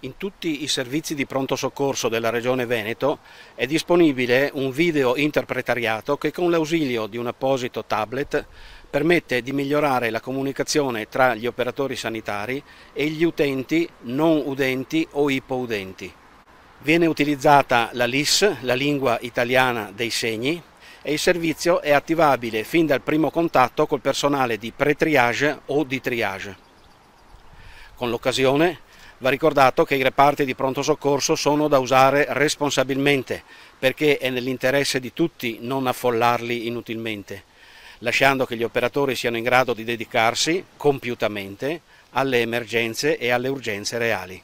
In tutti i servizi di pronto soccorso della Regione Veneto è disponibile un video interpretariato che con l'ausilio di un apposito tablet permette di migliorare la comunicazione tra gli operatori sanitari e gli utenti non udenti o ipoudenti. Viene utilizzata la LIS, la lingua italiana dei segni, e il servizio è attivabile fin dal primo contatto col personale di pre-triage o di triage. Con l'occasione Va ricordato che i reparti di pronto soccorso sono da usare responsabilmente perché è nell'interesse di tutti non affollarli inutilmente, lasciando che gli operatori siano in grado di dedicarsi compiutamente alle emergenze e alle urgenze reali.